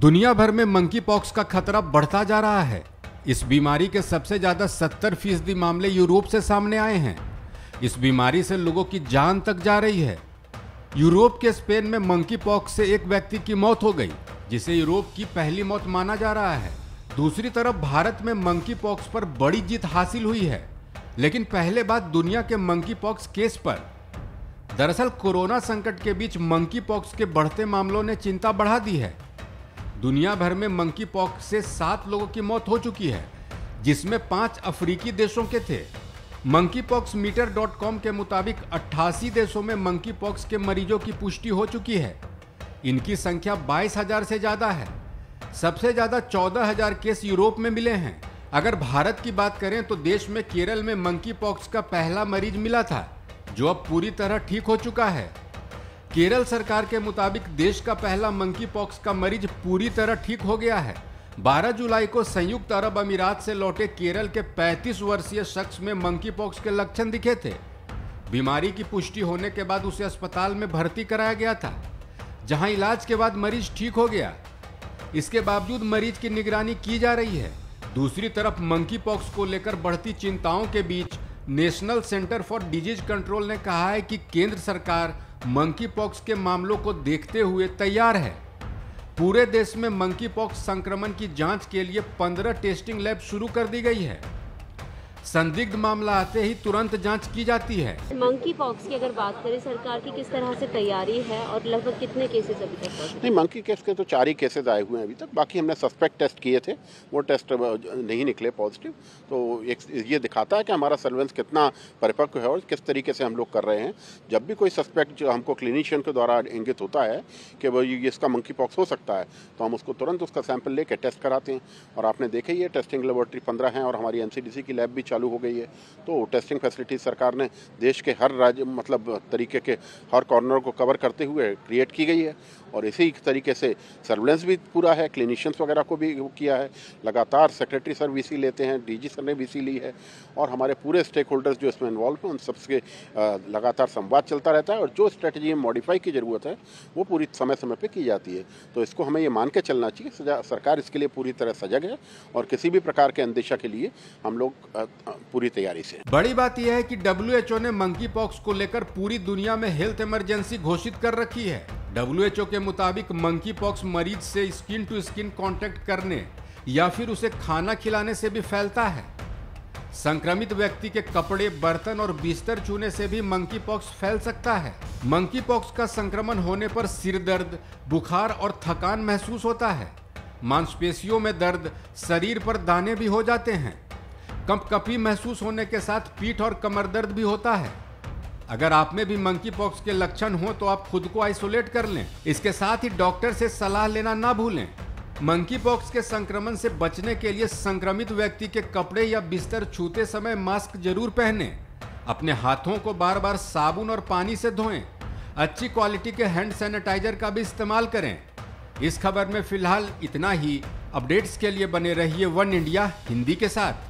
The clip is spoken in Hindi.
दुनिया भर में मंकी पॉक्स का खतरा बढ़ता जा रहा है इस बीमारी के सबसे ज्यादा 70 फीसदी मामले यूरोप से सामने आए हैं इस बीमारी से लोगों की जान तक जा रही है यूरोप के स्पेन में मंकी पॉक्स से एक व्यक्ति की मौत हो गई जिसे यूरोप की पहली मौत माना जा रहा है दूसरी तरफ भारत में मंकी पॉक्स पर बड़ी जीत हासिल हुई है लेकिन पहले बात दुनिया के मंकी पॉक्स केस पर दरअसल कोरोना संकट के बीच मंकी पॉक्स के बढ़ते मामलों ने चिंता बढ़ा दी है दुनिया भर में मंकी पॉक्स से सात लोगों की मौत हो चुकी है जिसमें पांच अफ्रीकी देशों के थे monkeypox meter dot com के मुताबिक अट्ठासी देशों में मंकी पॉक्स के मरीजों की पुष्टि हो चुकी है इनकी संख्या बाईस हजार से ज्यादा है सबसे ज्यादा चौदह हजार केस यूरोप में मिले हैं अगर भारत की बात करें तो देश में केरल में मंकी पॉक्स का पहला मरीज मिला था जो अब पूरी तरह ठीक हो चुका है केरल सरकार के मुताबिक देश का पहला मंकी पॉक्स का मरीज पूरी तरह ठीक हो गया है 12 जुलाई को संयुक्त अरब अमीरात से लौटे केरल के 35 वर्षीय शख्स में मंकी पॉक्स के लक्षण दिखे थे बीमारी की पुष्टि होने के बाद उसे अस्पताल में भर्ती कराया गया था जहां इलाज के बाद मरीज ठीक हो गया इसके बावजूद मरीज की निगरानी की जा रही है दूसरी तरफ मंकी पॉक्स को लेकर बढ़ती चिंताओं के बीच national centre for disease control ने कहा है कि केंद्र सरकार मंकी पॉक्स के मामलों को देखते हुए तैयार है पूरे देश में मंकी पॉक्स संक्रमण की जांच के लिए 15 टेस्टिंग लैब शुरू कर दी गई है संदिग्ध मामला आते ही तुरंत जांच की जाती है मंकी पॉक्स की अगर बात करें सरकार की किस तरह से तैयारी है और लगभग कितने केसेस अभी तक नहीं मंकी केस के तो चार ही केसेस आए हुए हैं अभी तक बाकी हमने सस्पेक्ट टेस्ट किए थे वो टेस्ट नहीं निकले पॉजिटिव तो एक ये दिखाता है कि हमारा सर्वेंस कितना परिपक्व है और किस तरीके से हम लोग कर रहे हैं जब भी कोई सस्पेक्ट जो हमको क्लिनिशियन के द्वारा इंगित होता है कि वो इसका मंकी पॉक्स हो सकता है तो हम उसको तुरंत उसका सैंपल लेके टेस्ट कराते हैं और आपने देखे ये टेस्टिंग लेबोरेटरी पंद्रह हैं और हमारी एनसीडीसी की लैब भी चल चालू हो गई है तो टेस्टिंग फैसिलिटी सरकार ने देश के हर राज्य मतलब तरीके के हर कॉर्नर को कवर करते हुए क्रिएट की गई है और इसी तरीके से सर्विलेंस भी पूरा है क्लिनिशियंस वगैरह को भी किया है लगातार सेक्रेटरी सर वी लेते हैं डी सर ने वी ली है और हमारे पूरे स्टेक होल्डर्स जो इसमें इन्वॉल्व हैं उन सबसे लगातार संवाद चलता रहता है और जो स्ट्रेटजी मॉडिफाई की ज़रूरत है वो पूरी समय समय पर की जाती है तो इसको हमें ये मान के चलना चाहिए सरकार इसके लिए पूरी तरह सजग है और किसी भी प्रकार के अंदेशा के लिए हम लोग पूरी तैयारी से बड़ी बात यह है कि डब्ल्यू ने मंकी पॉक्स को लेकर पूरी दुनिया में हेल्थ इमरजेंसी घोषित कर रखी है डब्ल्यू के मुताबिक मंकी पॉक्स मरीज से स्किन टू स्किन कांटेक्ट करने या फिर उसे खाना खिलाने से भी फैलता है संक्रमित व्यक्ति के कपड़े बर्तन और बिस्तर छूने से भी मंकी पॉक्स फैल सकता है मंकी पॉक्स का संक्रमण होने पर सिर दर्द बुखार और थकान महसूस होता है मांसपेशियों में दर्द शरीर पर दाने भी हो जाते हैं कंपकपी महसूस होने के साथ पीठ और कमर दर्द भी होता है अगर आप में भी मंकी पॉक्स के लक्षण हो तो आप खुद को आइसोलेट कर लें इसके साथ ही डॉक्टर से सलाह लेना ना भूलें मंकी पॉक्स के संक्रमण से बचने के लिए संक्रमित व्यक्ति के कपड़े या बिस्तर छूते समय मास्क जरूर पहने अपने हाथों को बार बार साबुन और पानी से धोएं अच्छी क्वालिटी के हैंड सैनिटाइजर का भी इस्तेमाल करें इस खबर में फिलहाल इतना ही अपडेट्स के लिए बने रहिए वन इंडिया हिंदी के साथ